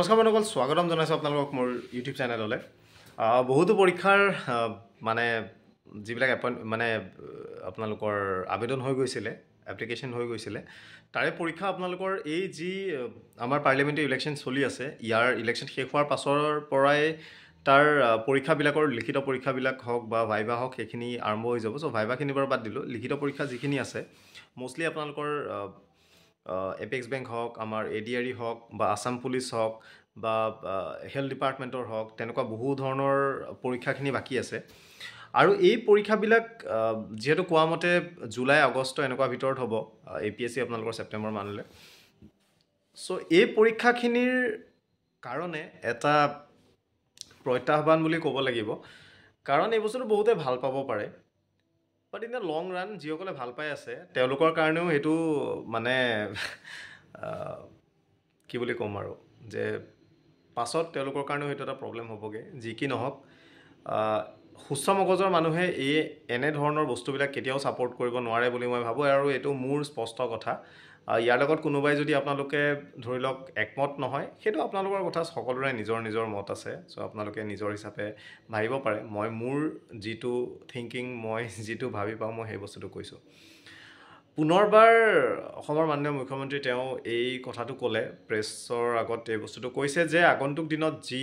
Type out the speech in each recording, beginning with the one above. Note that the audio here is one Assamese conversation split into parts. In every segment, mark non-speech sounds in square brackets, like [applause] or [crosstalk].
নমস্কাৰ বন্ধুসকল স্বাগতম জনাইছোঁ আপোনালোকক মোৰ ইউটিউব চেনেললৈ বহুতো পৰীক্ষাৰ মানে যিবিলাক এপইণ্ট মানে আপোনালোকৰ আবেদন হৈ গৈছিলে এপ্লিকেশ্যন হৈ গৈছিলে তাৰে পৰীক্ষা আপোনালোকৰ এই যি আমাৰ পাৰ্লিয়ামেণ্টৰী ইলেকশ্যন চলি আছে ইয়াৰ ইলেকশ্যন শেষ হোৱাৰ পাছৰ পৰাই তাৰ পৰীক্ষাবিলাকৰ লিখিত পৰীক্ষাবিলাক হওক বা ভাইভা হওক সেইখিনি আৰম্ভ হৈ যাব চ' ভাইভাখিনি বাৰু বাদ দিলোঁ লিখিত পৰীক্ষা যিখিনি আছে মষ্টলি আপোনালোকৰ এপেক্স বেংক হওক আমাৰ এ ডি আৰ ই হওক বা আছাম পুলিচ হওক বা হেল্থ ডিপাৰ্টমেণ্টৰ হওক তেনেকুৱা বহু ধৰণৰ পৰীক্ষাখিনি বাকী আছে আৰু এই পৰীক্ষাবিলাক যিহেতু কোৱা মতে জুলাই আগষ্ট এনেকুৱা ভিতৰত হ'ব এ পি এছ চি আপোনালোকৰ ছেপ্টেম্বৰ মানলৈ চ' এই পৰীক্ষাখিনিৰ কাৰণে এটা প্ৰত্যাহ্বান বুলি ক'ব লাগিব কাৰণ এই বস্তুটো বহুতে ভাল পাব পাৰে but in the long run যিসকলে ভাল পাই আছে তেওঁলোকৰ কাৰণেও সেইটো মানে কি বুলি ক'ম আৰু যে পাছত তেওঁলোকৰ কাৰণেও সেইটো এটা প্ৰব্লেম হ'বগৈ যি কি নহওক সুস্থ মগজৰ মানুহে এই এনেধৰণৰ বস্তুবিলাক কেতিয়াও ছাপৰ্ট কৰিব নোৱাৰে বুলি মই ভাবোঁ আৰু এইটো মোৰ স্পষ্ট কথা ইয়াৰ লগত কোনোবাই যদি আপোনালোকে ধৰি লওক একমত নহয় সেইটো আপোনালোকৰ কথা সকলোৰে নিজৰ নিজৰ মত আছে চ' আপোনালোকে নিজৰ হিচাপে ভাবিব পাৰে মই মোৰ যিটো থিংকিং মই [laughs] যিটো ভাবি পাওঁ মই সেই বস্তুটো কৈছোঁ পুনৰবাৰ অসমৰ মাননীয় মুখ্যমন্ত্ৰী তেওঁ এই কথাটো ক'লে প্ৰেছৰ আগত এই বস্তুটো কৈছে যে আগন্তুক দিনত যি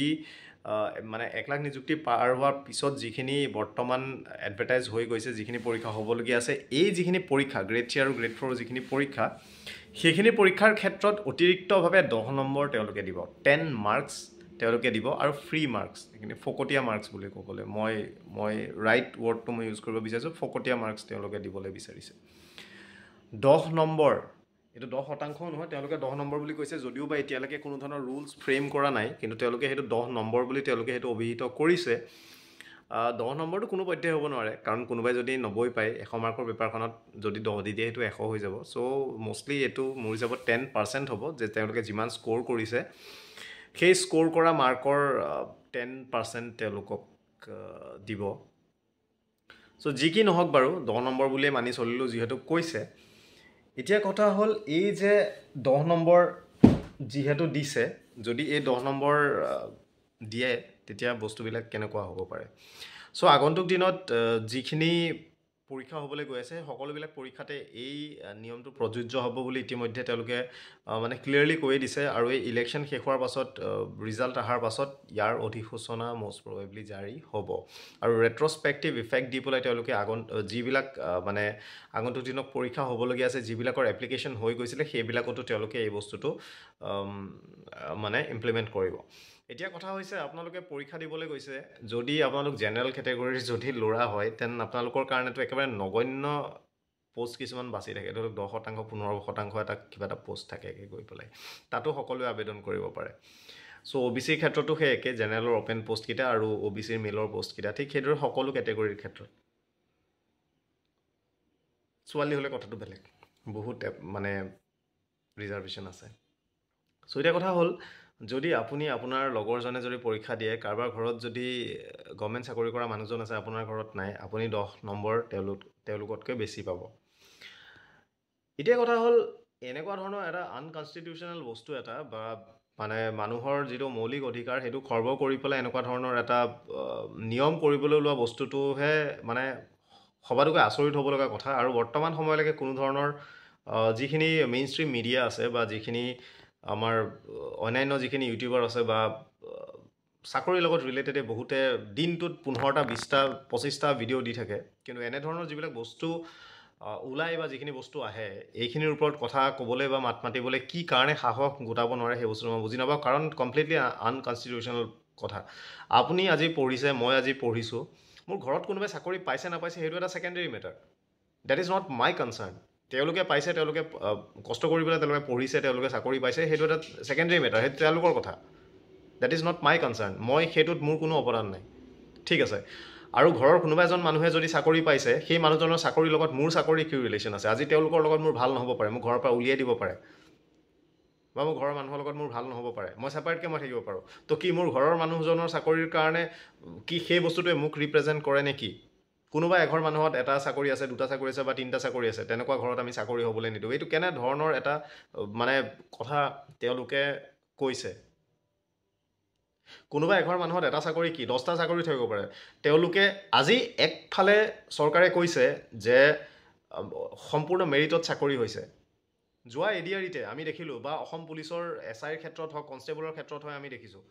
মানে এক লাখ নিযুক্তি পাৰ হোৱাৰ পিছত যিখিনি বৰ্তমান এডভাৰটাইজ হৈ গৈছে যিখিনি পৰীক্ষা হ'বলগীয়া আছে এই যিখিনি পৰীক্ষা গ্ৰেড থ্ৰী আৰু গ্ৰেড ফ'ৰৰ যিখিনি পৰীক্ষা সেইখিনি পৰীক্ষাৰ ক্ষেত্ৰত অতিৰিক্তভাৱে দহ নম্বৰ তেওঁলোকে দিব টেন মাৰ্কছ তেওঁলোকে দিব আৰু ফ্ৰী মাৰ্কছ এইখিনি ফকটীয়া মাৰ্কছ বুলি ক'বলৈ মই মই ৰাইট ৱৰ্ডটো মই ইউজ কৰিব বিচাৰিছোঁ ফকটীয়া মাৰ্কছ তেওঁলোকে দিবলৈ বিচাৰিছে দহ নম্বৰ এইটো দহ শতাংশ নহয় তেওঁলোকে দহ নম্বৰ বুলি কৈছে যদিও বা এতিয়ালৈকে কোনো ধৰণৰ ৰুলছ ফ্ৰেম কৰা নাই কিন্তু তেওঁলোকে সেইটো দহ নম্বৰ বুলি তেওঁলোকে সেইটো অভিহিত কৰিছে দহ নম্বৰটো কোনো পধ্যে হ'ব নোৱাৰে কাৰণ কোনোবাই যদি নব্বৈ পায় এশ মাৰ্কৰ পেপাৰখনত যদি দহ দি দিয়ে সেইটো এশ হৈ যাব চ' মষ্টলি এইটো মোৰ হিচাপত টেন পাৰ্চেণ্ট হ'ব যে তেওঁলোকে যিমান স্ক'ৰ কৰিছে সেই স্ক'ৰ কৰা মাৰ্কৰ টেন পাৰ্চেণ্ট তেওঁলোকক দিব চ' যি কি নহওক বাৰু দহ নম্বৰ বুলিয়ে মানি চলিলোঁ যিহেতু কৈছে এতিয়া কথা হ'ল এই যে দহ নম্বৰ যিহেতু দিছে যদি এই দহ নম্বৰ দিয়ে তেতিয়া বস্তুবিলাক কেনেকুৱা হ'ব পাৰে চ' আগন্তুক দিনত যিখিনি পৰীক্ষা হ'বলৈ গৈ আছে সকলোবিলাক পৰীক্ষাতে এই নিয়মটো প্ৰযোজ্য হ'ব বুলি ইতিমধ্যে তেওঁলোকে মানে ক্লিয়াৰলি কৈয়ে দিছে আৰু এই ইলেকশ্যন শেষ হোৱাৰ পাছত ৰিজাল্ট অহাৰ পাছত ইয়াৰ অধিসূচনা মষ্ট প্ৰবেবলি জাৰি হ'ব আৰু ৰেট্ৰস্পেক্টিভ ইফেক্ট দি পেলাই তেওঁলোকে আগন যিবিলাক মানে আগন্তুক দিনত পৰীক্ষা হ'বলগীয়া আছে যিবিলাকৰ এপ্লিকেশ্যন হৈ গৈছিলে সেইবিলাকতো তেওঁলোকে এই বস্তুটো মানে ইমপ্লিমেণ্ট কৰিব এতিয়া কথা হৈছে আপোনালোকে পৰীক্ষা দিবলৈ গৈছে যদি আপোনালোক জেনেৰেল কেটেগৰীৰ যদি ল'ৰা হয় তেন আপোনালোকৰ কাৰণেতো একেবাৰে নগন্য পষ্ট কিছুমান বাচি থাকে ধৰি লওক দহ শতাংশ পোন্ধৰ শতাংশ এটা কিবা এটা পষ্ট থাকে একে গৈ পেলাই তাতো সকলোৱে আবেদন কৰিব পাৰে চ' অ' বি চিৰ ক্ষেত্ৰতো সেই একে জেনেৰেলৰ অ'পেন পষ্টকেইটা আৰু অ' বি চিৰ মেলৰ পষ্টকেইটা ঠিক সেইদৰে সকলো কেটেগৰীৰ ক্ষেত্ৰত ছোৱালী হ'লে কথাটো বেলেগ বহুত মানে ৰিজাৰ্ভেশ্যন আছে চ' এতিয়া কথা হ'ল যদি আপুনি আপোনাৰ লগৰজনে যদি পৰীক্ষা দিয়ে কাৰোবাৰ ঘৰত যদি গভমেণ্ট চাকৰি কৰা মানুহজন আছে আপোনাৰ ঘৰত নাই আপুনি দহ নম্বৰ তেওঁলোক তেওঁলোকতকৈ বেছি পাব এতিয়া কথা হ'ল এনেকুৱা ধৰণৰ এটা আনকনষ্টিটিউচনেল বস্তু এটা বা মানে মানুহৰ যিটো মৌলিক অধিকাৰ সেইটো খৰ্ব কৰি পেলাই এনেকুৱা ধৰণৰ এটা নিয়ম কৰিবলৈ লোৱা বস্তুটোহে মানে সবাতোকৈ আচৰিত হ'ব লগা কথা আৰু বৰ্তমান সময়লৈকে কোনো ধৰণৰ যিখিনি মেইন ষ্ট্ৰীম মিডিয়া আছে বা যিখিনি আমাৰ অন্যান্য যিখিনি ইউটিউবাৰ আছে বা চাকৰিৰ লগত ৰিলেটেডে বহুতে দিনটোত পোন্ধৰটা বিছটা পঁচিছটা ভিডিঅ' দি থাকে কিন্তু এনেধৰণৰ যিবিলাক বস্তু ওলাই বা যিখিনি বস্তু আহে এইখিনিৰ ওপৰত কথা ক'বলৈ বা মাত মাতিবলৈ কি কাৰণে সাহস গোটাব নোৱাৰে সেই বস্তুটো মই বুজি নাপাওঁ কাৰণ কমপ্লিটলি আনকনষ্টিটিউচনেল কথা আপুনি আজি পঢ়িছে মই আজি পঢ়িছোঁ মোৰ ঘৰত কোনোবাই চাকৰি পাইছে নাপাইছে সেইটো এটা secondary matter that is not my concern তেওঁলোকে পাইছে তেওঁলোকে কষ্ট কৰি পেলাই তেওঁলোকে পঢ়িছে তেওঁলোকে চাকৰি পাইছে সেইটো এটা ছেকেণ্ডেৰী মেটাৰ সেইটো তেওঁলোকৰ কথা that is not my concern মই সেইটোত মোৰ কোনো অৱদান নাই ঠিক আছে আৰু ঘৰৰ কোনোবা এজন মানুহে যদি চাকৰি পাইছে সেই মানুহজনৰ চাকৰিৰ লগত মোৰ চাকৰি কি ৰিলেশ্যন আছে আজি তেওঁলোকৰ লগত মোৰ ভাল নহ'ব পাৰে মোক ঘৰৰ পৰা উলিয়াই দিব পাৰে বা মোৰ ঘৰৰ মানুহৰ লগত মোৰ ভাল নহ'ব পাৰে মই ছেপাৰেটকৈ মই থাকিব পাৰোঁ তো কি মোৰ ঘৰৰ মানুহজনৰ চাকৰিৰ কাৰণে কি সেই বস্তুটোৱে মোক ৰিপ্ৰেজেণ্ট কৰে নে কি কোনোবা এঘৰ মানুহত এটা চাকৰি আছে দুটা চাকৰি আছে বা তিনিটা চাকৰি আছে তেনেকুৱা ঘৰত আমি চাকৰি হ'বলৈ নিদিওঁ এইটো কেনেধৰণৰ এটা মানে কথা তেওঁলোকে কৈছে কোনোবা এঘৰ মানুহত এটা চাকৰি কি দহটা চাকৰি থাকিব পাৰে তেওঁলোকে আজি একফালে চৰকাৰে কৈছে যে সম্পূৰ্ণ মেৰিটত চাকৰি হৈছে যোৱা এডিয়াৰিতে আমি দেখিলোঁ বা অসম পুলিচৰ এছ আইৰ ক্ষেত্ৰত হওক কনষ্টেবলৰ ক্ষেত্ৰত হয় আমি দেখিছোঁ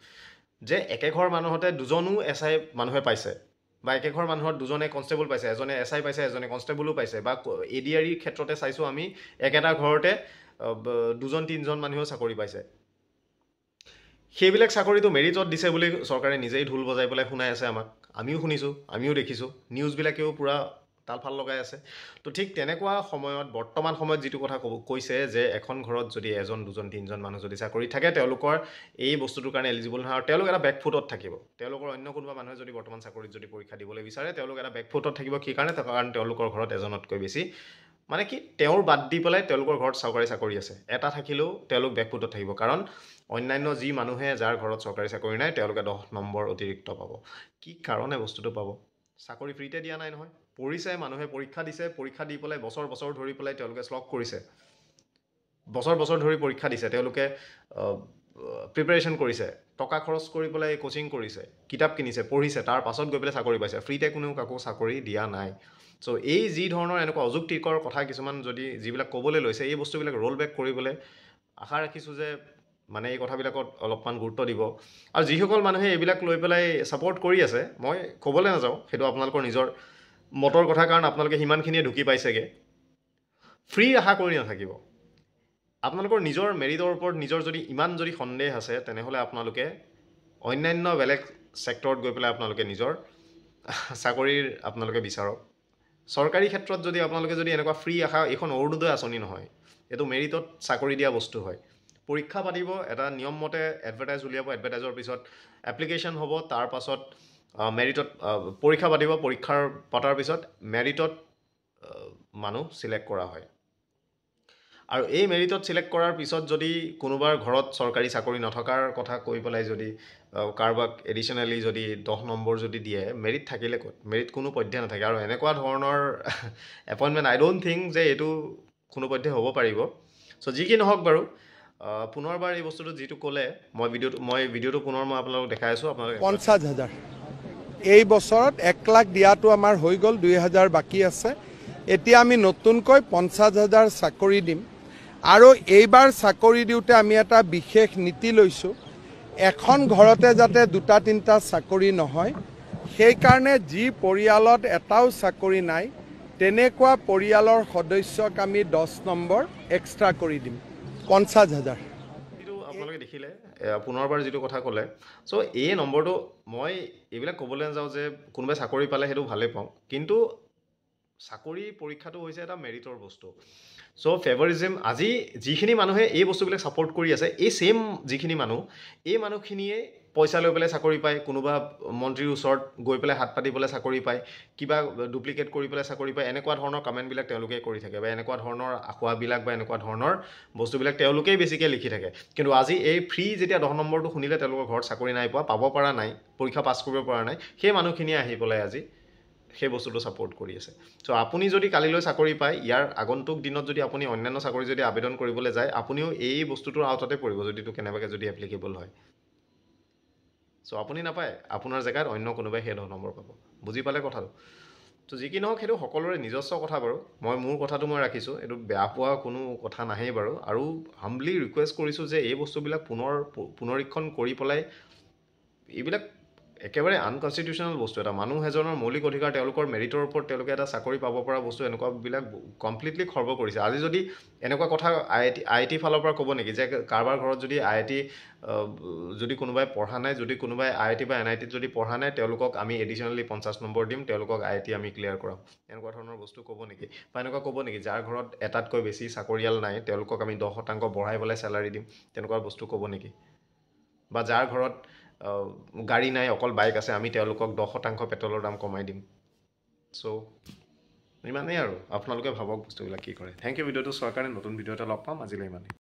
যে একেঘৰ মানুহতে দুজনো এছ আই মানুহে পাইছে বা একেঘৰ মানুহৰ দুজনে কনষ্টেবল পাইছে এজনে এছ আই পাইছে এজনে কনষ্টেবলো পাইছে বা এ ডি আৰিৰ ক্ষেত্ৰতে চাইছোঁ আমি একেটা ঘৰতে দুজন তিনিজন মানুহেও চাকৰি পাইছে সেইবিলাক চাকৰিটো মেৰিটত দিছে বুলি চৰকাৰে নিজেই ঢোল বজাই পেলাই শুনাই আছে আমাক আমিও শুনিছোঁ আমিও দেখিছোঁ নিউজবিলাকেও পূৰা তাল ফাল লগাই আছে তো ঠিক তেনেকুৱা সময়ত বৰ্তমান সময়ত যিটো কথা ক'ব কৈছে যে এখন ঘৰত যদি এজন দুজন তিনিজন মানুহ যদি চাকৰি থাকে তেওঁলোকৰ এই বস্তুটোৰ কাৰণে এলিজিবল নহয় আৰু তেওঁলোক এটা বেকফুটত থাকিব তেওঁলোকৰ অন্য কোনোবা মানুহে যদি বৰ্তমান চাকৰিত যদি পৰীক্ষা দিবলৈ বিচাৰে তেওঁলোক এটা বেকফুটত থাকিব কি কাৰণে কাৰণ তেওঁলোকৰ ঘৰত এজনতকৈ বেছি মানে কি তেওঁৰ বাদ দি পেলাই তেওঁলোকৰ ঘৰত চৰকাৰী চাকৰি আছে এটা থাকিলেও তেওঁলোক বেকফুটত থাকিব কাৰণ অন্যান্য যি মানুহে যাৰ ঘৰত চৰকাৰী চাকৰি নাই তেওঁলোকে দহ নম্বৰ অতিৰিক্ত পাব কি কাৰণে বস্তুটো পাব চাকৰি ফ্ৰীতে দিয়া নাই নহয় পঢ়িছে মানুহে পৰীক্ষা দিছে পৰীক্ষা দি পেলাই বছৰ বছৰ ধৰি পেলাই তেওঁলোকে শ্লগ কৰিছে বছৰ বছৰ ধৰি পৰীক্ষা দিছে তেওঁলোকে প্ৰিপেৰেশ্যন কৰিছে টকা খৰচ কৰি পেলাই কচিং কৰিছে কিতাপ কিনিছে পঢ়িছে তাৰ পাছত গৈ পেলাই চাকৰি পাইছে ফ্ৰীতে কোনেও কাকো চাকৰি দিয়া নাই চ' এই যি ধৰণৰ এনেকুৱা অযুক্তিকৰ কথা কিছুমান যদি যিবিলাক ক'বলৈ লৈছে এই বস্তুবিলাক ৰোল বেক কৰিবলৈ আশা ৰাখিছোঁ যে মানে এই কথাবিলাকত অলপমান গুৰুত্ব দিব আৰু যিসকল মানুহে এইবিলাক লৈ পেলাই ছাপৰ্ট কৰি আছে মই ক'বলৈ নাযাওঁ সেইটো আপোনালোকৰ নিজৰ মটৰ কথা কাৰণ আপোনালোকে সিমানখিনিয়ে ঢুকি পাইছেগৈ ফ্ৰী আশা কৰি নাথাকিব আপোনালোকৰ নিজৰ মেৰিটৰ ওপৰত নিজৰ যদি ইমান যদি সন্দেহ আছে তেনেহ'লে আপোনালোকে অন্যান্য বেলেগ ছেক্টৰত গৈ পেলাই আপোনালোকে নিজৰ চাকৰিৰ আপোনালোকে বিচাৰক চৰকাৰী ক্ষেত্ৰত যদি আপোনালোকে যদি এনেকুৱা ফ্ৰী আশা এইখন অৰুণোদয় আঁচনি নহয় এইটো মেৰিটত চাকৰি দিয়া বস্তু হয় পৰীক্ষা পাতিব এটা নিয়মমতে এডভাৰটাইজ উলিয়াব এডভাৰটাইজৰ পিছত এপ্লিকেশ্যন হ'ব তাৰ পাছত মেৰিটত পৰীক্ষা পাতিব পৰীক্ষাৰ পতাৰ পিছত মেৰিটত মানুহ চিলেক্ট কৰা হয় আৰু এই মেৰিটত চিলেক্ট কৰাৰ পিছত যদি কোনোবাৰ ঘৰত চৰকাৰী চাকৰি নথকাৰ কথা কৈ পেলাই যদি কাৰোবাক এডিশ্যনেলি যদি দহ নম্বৰ যদি দিয়ে মেৰিট থাকিলে ক'ত মেৰিট কোনো পধ্যে নাথাকে আৰু এনেকুৱা ধৰণৰ এপইণ্টমেণ্ট আই ডোণ্ট থিংক যে এইটো কোনো পধ্যে হ'ব পাৰিব চ' যি কি নহওক বাৰু পুনৰবাৰ এই বস্তুটো যিটো ক'লে মই ভিডিঅ'টো মই ভিডিঅ'টো পুনৰ মই আপোনালোকক দেখাই আছোঁ আপোনালোকে পঞ্চাছ হাজাৰ এই বছৰত এক লাখ দিয়াটো আমাৰ হৈ গ'ল দুই হাজাৰ বাকী আছে এতিয়া আমি নতুনকৈ পঞ্চাছ হাজাৰ চাকৰি দিম আৰু এইবাৰ চাকৰি দিওঁতে আমি এটা বিশেষ নীতি লৈছোঁ এখন ঘৰতে যাতে দুটা তিনিটা চাকৰি নহয় সেইকাৰণে যি পৰিয়ালত এটাও চাকৰি নাই তেনেকুৱা পৰিয়ালৰ সদস্যক আমি দহ নম্বৰ এক্সট্ৰা কৰি দিম পঞ্চাছ হাজাৰ দেখিলে পুনৰবাৰ যিটো কথা ক'লে চ' এই নম্বৰটো মই এইবিলাক ক'বলৈ যাওঁ যে কোনোবাই চাকৰি পালে সেইটো ভালেই পাওঁ কিন্তু চাকৰি পৰীক্ষাটো হৈছে এটা মেৰিটৰ বস্তু চ' ফেভৰিজিম আজি যিখিনি মানুহে এই বস্তুবিলাক ছাপৰ্ট কৰি আছে এই ছেইম যিখিনি মানুহ এই মানুহখিনিয়ে পইচা লৈ পেলাই চাকৰি পায় কোনোবা মন্ত্ৰীৰ ওচৰত গৈ পেলাই হাত পাতিবলৈ চাকৰি পায় কিবা ডুপ্লিকেট কৰি পেলাই চাকৰি পায় এনেকুৱা ধৰণৰ কমেণ্টবিলাক তেওঁলোকে কৰি থাকে বা এনেকুৱা ধৰণৰ আঁকোৱাবিলাক বা এনেকুৱা ধৰণৰ বস্তুবিলাক তেওঁলোকেই বেছিকৈ লিখি থাকে কিন্তু আজি এই ফ্ৰী যেতিয়া দহ নম্বৰটো শুনিলে তেওঁলোকৰ ঘৰত চাকৰি নাই পোৱা পাব পৰা নাই পৰীক্ষা পাছ কৰিব পৰা নাই সেই মানুহখিনিয়ে আহি পেলাই আজি সেই বস্তুটো ছাপৰ্ট কৰি আছে চ' আপুনি যদি কালিলৈ চাকৰি পায় ইয়াৰ আগন্তুক দিনত যদি আপুনি অন্যান্য চাকৰি যদি আবেদন কৰিবলৈ যায় আপুনিও এই বস্তুটোৰ আওতাতে পৰিব যদি কেনেবাকৈ যদি এপ্লিকেবল হয় চ' আপুনি নাপায় আপোনাৰ জেগাত অন্য কোনোবাই সেই ধৰণৰ নম্বৰ পাব বুজি পালে কথাটো ত' যি কি নহওক সেইটো সকলোৰে নিজস্ব কথা বাৰু মই মোৰ কথাটো মই ৰাখিছোঁ এইটো বেয়া পোৱা কোনো কথা নাহেই বাৰু আৰু হাম্বলি ৰিকুৱেষ্ট কৰিছোঁ যে এই বস্তুবিলাক পুনৰ পুনৰীক্ষণ কৰি পেলাই এইবিলাক একেবাৰে আনকনষ্টিটিউচনেল বস্তু এটা মানুহ এজনৰ মৌলিক অধিকাৰ তেওঁলোকৰ মেৰিটৰ ওপৰত তেওঁলোকে এটা চাকৰি পাব পৰা বস্তু এনেকুৱাবিলাক কমপ্লিটলি খৰ্ব কৰিছে আজি যদি এনেকুৱা কথা আই আই টি আই টি ফালৰ পৰা ক'ব নেকি যে কাৰোবাৰ ঘৰত যদি আই আই টি যদি কোনোবাই পঢ়া নাই যদি কোনোবাই আই আই টি বা এন আই টিত যদি পঢ়া নাই তেওঁলোকক আমি এডিচনেলি পঞ্চাছ নম্বৰ দিম তেওঁলোকক আই আই টি আমি ক্লিয়াৰ কৰাওঁ এনেকুৱা ধৰণৰ বস্তু ক'ব নেকি বা এনেকুৱা ক'ব নেকি যাৰ ঘৰত এটাতকৈ বেছি চাকৰিয়াল নাই তেওঁলোকক আমি দহ শতাংশ বঢ়াই পেলাই চেলাৰি দিম তেনেকুৱা বস্তু ক'ব নেকি বা যাৰ ঘৰত গাড়ী নাই অকল বাইক আছে আমি তেওঁলোকক দহ শতাংশ পেট্ৰলৰ দাম কমাই দিম চ' ইমানেই আৰু আপোনালোকে ভাবক বস্তুবিলাক কি কৰে থেংক ইউ ভিডিঅ'টো চোৱাৰ কাৰণে নতুন ভিডিঅ' এটা লগ পাম আজিলৈ ইমানেই